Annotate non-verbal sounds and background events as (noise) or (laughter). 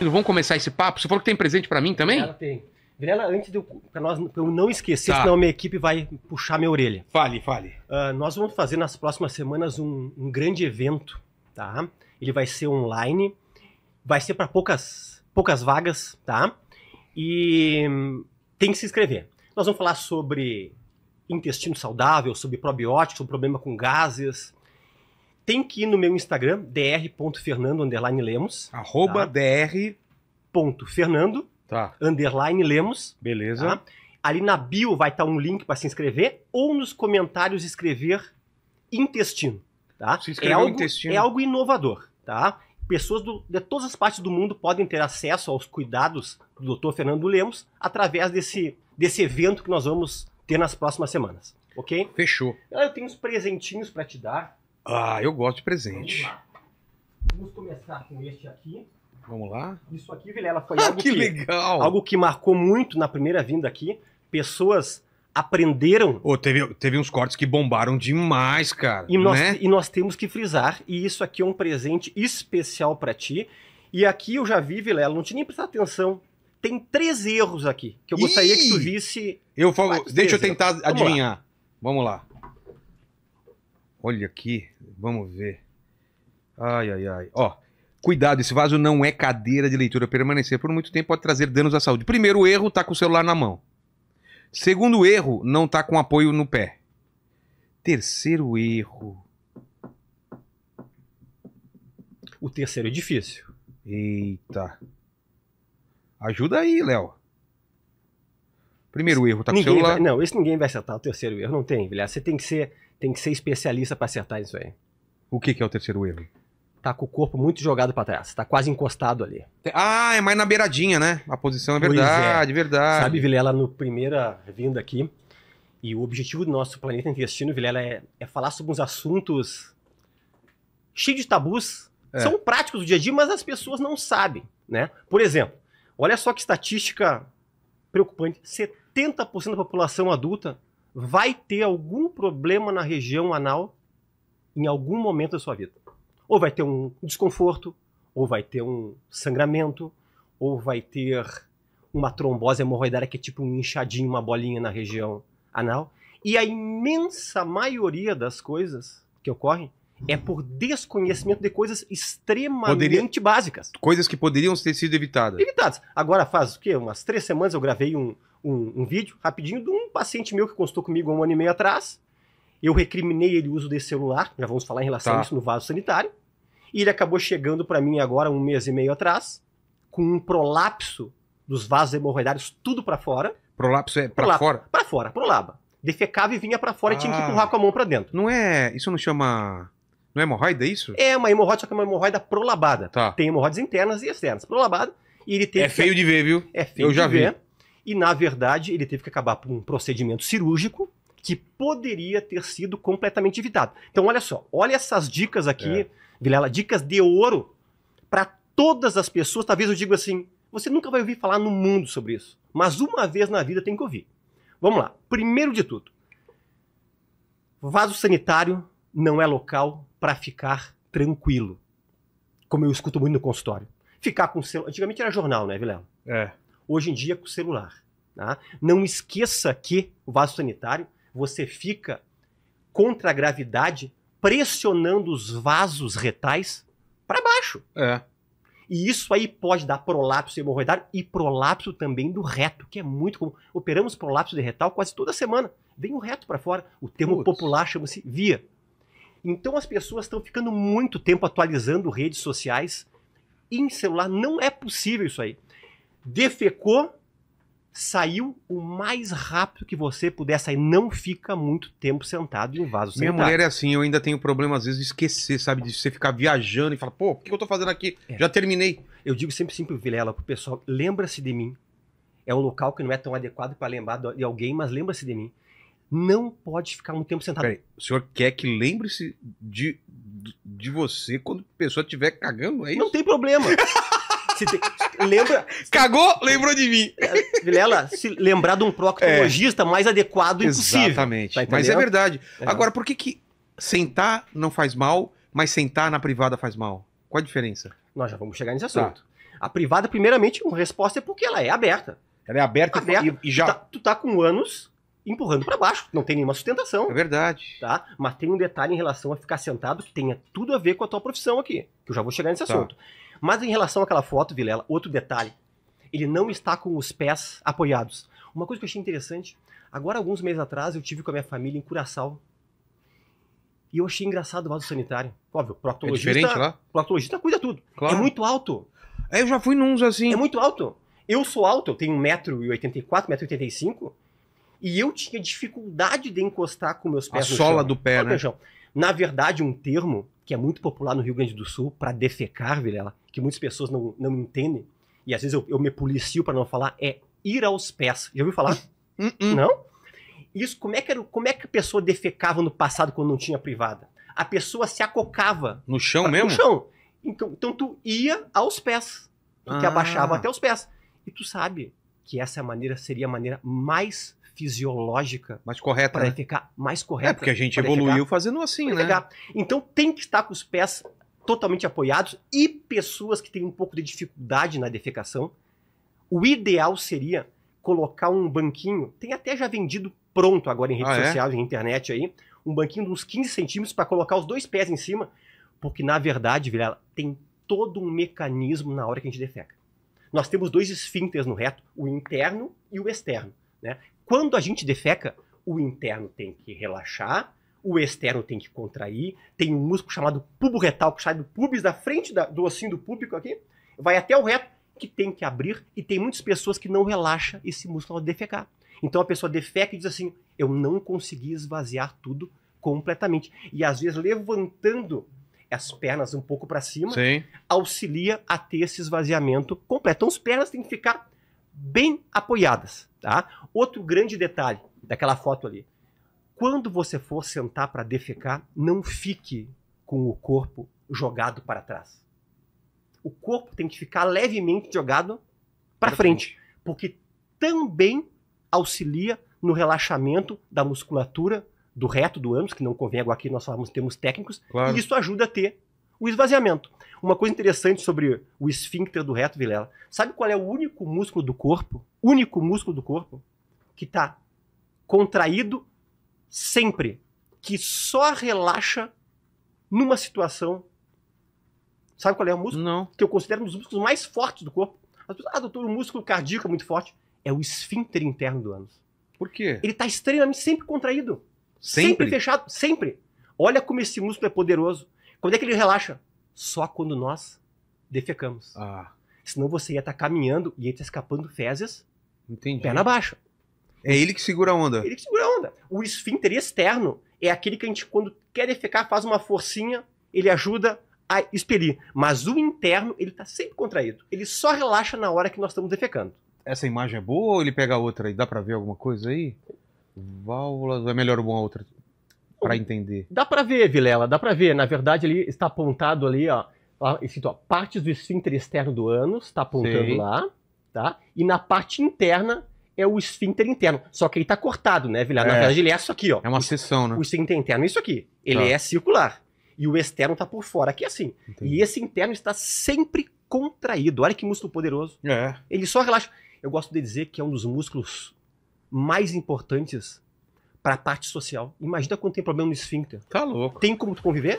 Vão começar esse papo? Você falou que tem presente para mim também? Ela tem. Virela antes de eu, pra nós, pra eu não esquecer, tá. senão minha equipe vai puxar minha orelha. Fale, fale. Uh, nós vamos fazer nas próximas semanas um, um, grande evento, tá? Ele vai ser online, vai ser para poucas, poucas vagas, tá? E tem que se inscrever. Nós vamos falar sobre intestino saudável, sobre probióticos, sobre problema com gases, tem que ir no meu Instagram, dr.fernando_lemos. Arroba tá? dr.fernando. Tá. Underline Lemos. Beleza. Tá? Ali na bio vai estar tá um link para se inscrever ou nos comentários escrever intestino. Tá? Se é inscrever é algo, intestino. É algo inovador. Tá? Pessoas do, de todas as partes do mundo podem ter acesso aos cuidados do Dr. Fernando Lemos através desse, desse evento que nós vamos ter nas próximas semanas. Ok? Fechou. Ah, eu tenho uns presentinhos para te dar. Ah, eu gosto de presente. Vamos, Vamos começar com este aqui. Vamos lá. Isso aqui, Vilela, foi ah, algo que, que legal. algo que marcou muito na primeira vinda aqui. Pessoas aprenderam. Oh, teve, teve uns cortes que bombaram demais, cara. E nós, né? e nós temos que frisar, e isso aqui é um presente especial para ti. E aqui eu já vi, Vilela, não tinha nem prestado atenção. Tem três erros aqui que eu gostaria Ih! que tu visse. Eu falo, deixa eu tentar erros. adivinhar. Vamos lá. Vamos lá. Olha aqui, vamos ver. Ai, ai, ai. Ó, cuidado, esse vaso não é cadeira de leitura. Permanecer por muito tempo pode trazer danos à saúde. Primeiro erro, tá com o celular na mão. Segundo erro, não tá com apoio no pé. Terceiro erro. O terceiro é difícil. Eita. Ajuda aí, Léo. Primeiro erro, tá com o celular. Vai, não, esse ninguém vai acertar o terceiro erro, não tem, velho. Você tem que ser tem que ser especialista para acertar isso aí. O que, que é o terceiro erro? Tá com o corpo muito jogado para trás, tá quase encostado ali. Ah, é mais na beiradinha, né? A posição é, é. verdade, é. verdade. Sabe, Vilela, no primeira vinda aqui, e o objetivo do nosso Planeta Intestino, Vilela, é, é falar sobre uns assuntos cheios de tabus. É. São práticos do dia a dia, mas as pessoas não sabem, né? Por exemplo, olha só que estatística preocupante. 70% da população adulta vai ter algum problema na região anal em algum momento da sua vida. Ou vai ter um desconforto, ou vai ter um sangramento, ou vai ter uma trombose hemorroidária que é tipo um inchadinho, uma bolinha na região anal. E a imensa maioria das coisas que ocorrem é por desconhecimento de coisas extremamente Poderia... básicas. Coisas que poderiam ter sido evitadas. Evitadas. Agora faz o quê? Umas três semanas eu gravei um, um, um vídeo rapidinho de um paciente meu que consultou comigo há um ano e meio atrás. Eu recriminei ele o uso desse celular, já vamos falar em relação tá. a isso no vaso sanitário. E ele acabou chegando para mim agora, um mês e meio atrás, com um prolapso dos vasos hemorroidários tudo para fora. Prolapso é para fora? Para fora, prolaba. Defecava e vinha para fora ah, e tinha que ah. empurrar com a mão para dentro. Não é. Isso não chama. Não é hemorroida, é isso? É uma hemorroida, só que é uma hemorroida prolabada. Tá. Tem hemorroides internas e externas. Prolabada. E ele tem é que... feio de ver, viu? É feio Eu já de vi. ver. E, na verdade, ele teve que acabar por um procedimento cirúrgico que poderia ter sido completamente evitado. Então, olha só, olha essas dicas aqui, é. Vilela, dicas de ouro para todas as pessoas. Talvez eu diga assim, você nunca vai ouvir falar no mundo sobre isso, mas uma vez na vida tem que ouvir. Vamos lá. Primeiro de tudo, vaso sanitário não é local para ficar tranquilo. Como eu escuto muito no consultório. Ficar com celular. Antigamente era jornal, né, Vilela? É hoje em dia com o celular. Tá? Não esqueça que o vaso sanitário, você fica contra a gravidade pressionando os vasos retais para baixo. É. E isso aí pode dar prolapso hemorroidário e prolapso também do reto, que é muito comum. Operamos prolapso de retal quase toda semana. Vem o reto para fora. O termo Putz. popular chama-se via. Então as pessoas estão ficando muito tempo atualizando redes sociais em celular. Não é possível isso aí defecou, saiu o mais rápido que você puder sair. Não fica muito tempo sentado em vaso Minha mulher é assim, eu ainda tenho problema às vezes de esquecer, sabe? De você ficar viajando e falar, pô, o que eu tô fazendo aqui? É. Já terminei. Eu digo sempre, sempre, assim Vilela, pro pessoal, lembra-se de mim. É um local que não é tão adequado para lembrar de alguém, mas lembra-se de mim. Não pode ficar muito tempo sentado. Peraí, o senhor quer que lembre-se de, de, de, você quando a pessoa estiver cagando, é isso? Não tem problema. (laughs) se, tem, lembra. (laughs) Cagou, lembrou de mim. É, Vilela, se lembrar de um proctologista é. mais adequado é impossível. Exatamente. Tá mas é verdade. É. Agora, por que, que sentar não faz mal, mas sentar na privada faz mal? Qual a diferença? Nós já vamos chegar nesse assunto. Tá. A privada, primeiramente, uma resposta é porque ela é aberta. Ela é aberta, aberta. E, e, já. Tu tá, tu tá com anos empurrando para baixo, não tem nenhuma sustentação. É verdade. Tá? Mas tem um detalhe em relação a ficar sentado que tenha tudo a ver com a tua profissão aqui, que eu já vou chegar nesse tá. assunto. Mas em relação àquela foto, Vilela, outro detalhe. Ele não está com os pés apoiados. Uma coisa que eu achei interessante, agora alguns meses atrás eu tive com a minha família em Curaçao. E eu achei engraçado o vaso sanitário. Óbvio, proctologista... É diferente lá? Proctologista cuida tudo. Claro. É muito alto. É, eu já fui num assim. É muito alto. Eu sou alto, eu tenho 1,84m, 1,85m. E eu tinha dificuldade de encostar com meus pés a no chão. A sola do pé, né? Na verdade, um termo que é muito popular no Rio Grande do Sul para defecar, Vilela, que muitas pessoas não, não entendem, e às vezes eu, eu me policio para não falar, é ir aos pés. Já ouviu falar? (laughs) Uh-uh. Não? Isso, como é, que era, como é que a pessoa defecava no passado quando não tinha privada? A pessoa se acocava. No chão pra, mesmo? No chão. Então, então tu ia aos pés. Tu ah. te abaixava até os pés. E tu sabe que essa maneira seria a maneira mais fisiológica. Mais correta. Para né? ficar mais é, correta. É, porque a gente evoluiu ficar, fazendo assim, né? Ficar. Então tem que estar com os pés totalmente apoiados e pessoas que têm um pouco de dificuldade na defecação. O ideal seria colocar um banquinho, tem até já vendido pronto agora em redes ah, sociais, é? em internet aí, um banquinho de uns 15 centímetros para colocar os dois pés em cima, porque na verdade, Vilela, tem todo um mecanismo na hora que a gente defeca nós temos dois esfíncteres no reto, o interno e o externo. Né? Quando a gente defeca, o interno tem que relaxar, o externo tem que contrair, tem um músculo chamado pubo retal, que sai do pubis, da frente da, do ossinho do púbico aqui, vai até o reto, que tem que abrir, e tem muitas pessoas que não relaxa esse músculo ao defecar. Então a pessoa defeca e diz assim, eu não consegui esvaziar tudo completamente. E às vezes levantando as pernas um pouco para cima, Sim. auxilia a ter esse esvaziamento completo. Então as pernas têm que ficar bem apoiadas, tá? Outro grande detalhe daquela foto ali. Quando você for sentar para defecar, não fique com o corpo jogado para trás. O corpo tem que ficar levemente jogado para frente, porque também auxilia no relaxamento da musculatura do reto do ânus, que não convém agora aqui nós falamos termos técnicos, claro. e isso ajuda a ter o esvaziamento. Uma coisa interessante sobre o esfíncter do reto, Vilela, sabe qual é o único músculo do corpo, único músculo do corpo, que está contraído sempre, que só relaxa numa situação. Sabe qual é o músculo? Não. Que eu considero um dos músculos mais fortes do corpo. As pessoas, ah, doutor, o músculo cardíaco é muito forte. É o esfíncter interno do ânus. Por quê? Ele está extremamente sempre contraído. Sempre? sempre fechado, sempre. Olha como esse músculo é poderoso. Quando é que ele relaxa? Só quando nós defecamos. Ah. Senão você ia estar tá caminhando e ia estar tá escapando fezes, Entendi. perna baixa. É ele que segura a onda. Ele que segura a onda. O esfíncter externo é aquele que a gente, quando quer defecar, faz uma forcinha, ele ajuda a expelir. Mas o interno, ele está sempre contraído. Ele só relaxa na hora que nós estamos defecando. Essa imagem é boa ou ele pega outra e dá para ver alguma coisa aí? Válvulas, é melhor uma outra para entender? Dá para ver, Vilela, dá para ver. Na verdade, ele está apontado ali, ó, lá, escrito, ó, partes do esfíncter externo do ânus, está apontando lá, tá? E na parte interna é o esfíncter interno. Só que ele está cortado, né, Vilela? É. Na verdade, ele é isso aqui, ó. É uma seção, né? O esfíncter interno é isso aqui. Ele tá. é circular. E o externo está por fora, aqui é assim. Entendi. E esse interno está sempre contraído. Olha que músculo poderoso. É. Ele só relaxa. Eu gosto de dizer que é um dos músculos mais importantes para a parte social. Imagina quando tem problema no esfíncter. Tá louco. Tem como tu conviver?